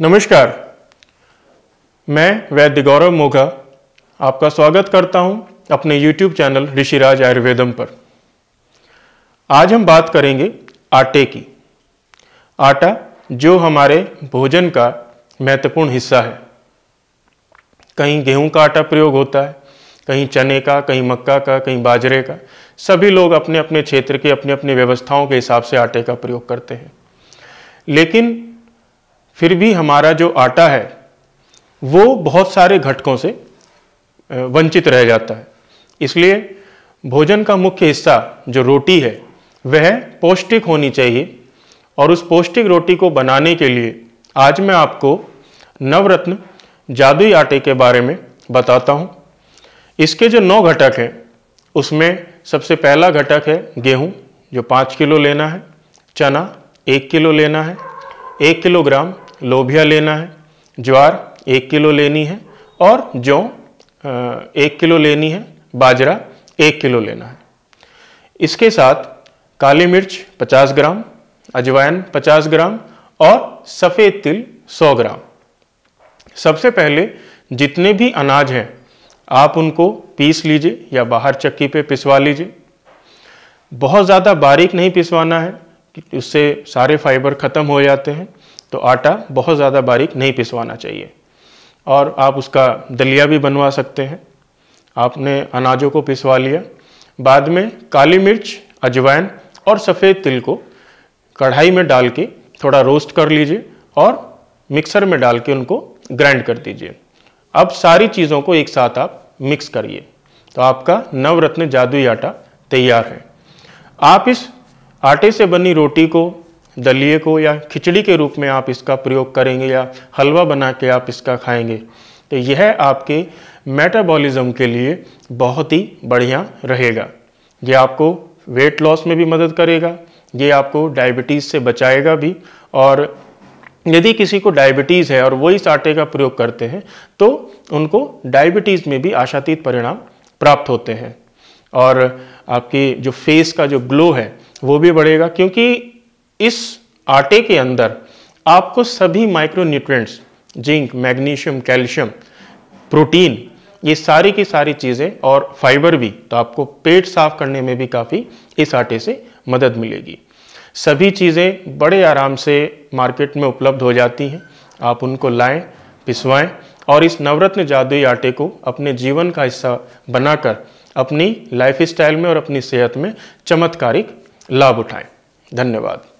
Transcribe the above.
नमस्कार मैं वैद्य गौरव मोघा आपका स्वागत करता हूं अपने YouTube चैनल ऋषिराज आयुर्वेदम पर आज हम बात करेंगे आटे की आटा जो हमारे भोजन का महत्वपूर्ण हिस्सा है कहीं गेहूं का आटा प्रयोग होता है कहीं चने का कहीं मक्का का कहीं बाजरे का सभी लोग अपने अपने क्षेत्र के अपने अपने व्यवस्थाओं के हिसाब से आटे का प्रयोग करते हैं लेकिन फिर भी हमारा जो आटा है वो बहुत सारे घटकों से वंचित रह जाता है इसलिए भोजन का मुख्य हिस्सा जो रोटी है वह पौष्टिक होनी चाहिए और उस पौष्टिक रोटी को बनाने के लिए आज मैं आपको नवरत्न जादुई आटे के बारे में बताता हूँ इसके जो नौ घटक हैं उसमें सबसे पहला घटक है गेहूँ जो पाँच किलो लेना है चना एक किलो लेना है एक किलोग्राम लोभिया लेना है ज्वार एक किलो लेनी है और जौ एक किलो लेनी है बाजरा एक किलो लेना है इसके साथ काली मिर्च 50 ग्राम अजवाइन 50 ग्राम और सफ़ेद तिल 100 ग्राम सबसे पहले जितने भी अनाज हैं आप उनको पीस लीजिए या बाहर चक्की पे पिसवा लीजिए बहुत ज़्यादा बारीक नहीं पिसवाना है उससे सारे फाइबर ख़त्म हो जाते हैं तो आटा बहुत ज़्यादा बारीक नहीं पिसवाना चाहिए और आप उसका दलिया भी बनवा सकते हैं आपने अनाजों को पिसवा लिया बाद में काली मिर्च अजवाइन और सफ़ेद तिल को कढ़ाई में डाल के थोड़ा रोस्ट कर लीजिए और मिक्सर में डाल के उनको ग्राइंड कर दीजिए अब सारी चीज़ों को एक साथ आप मिक्स करिए तो आपका नवरत्न जादुई आटा तैयार है आप इस आटे से बनी रोटी को दलिए को या खिचड़ी के रूप में आप इसका प्रयोग करेंगे या हलवा बना के आप इसका खाएंगे तो यह आपके मेटाबॉलिज्म के लिए बहुत ही बढ़िया रहेगा ये आपको वेट लॉस में भी मदद करेगा ये आपको डायबिटीज़ से बचाएगा भी और यदि किसी को डायबिटीज़ है और वो इस आटे का प्रयोग करते हैं तो उनको डायबिटीज़ में भी आशातीत परिणाम प्राप्त होते हैं और आपकी जो फेस का जो ग्लो है वो भी बढ़ेगा क्योंकि इस आटे के अंदर आपको सभी micro zinc magnesium calcium protein ये सारी की सारी चीज़ें और फाइबर भी तो आपको पेट साफ करने में भी काफ़ी इस आटे से मदद मिलेगी सभी चीज़ें बड़े आराम से मार्केट में उपलब्ध हो जाती हैं आप उनको लाएं पिसवाएं और इस नवरत्न जादुई आटे को अपने जीवन का हिस्सा बनाकर अपनी लाइफ स्टाइल में और अपनी सेहत में चमत्कारिक लाभ उठाएं धन्यवाद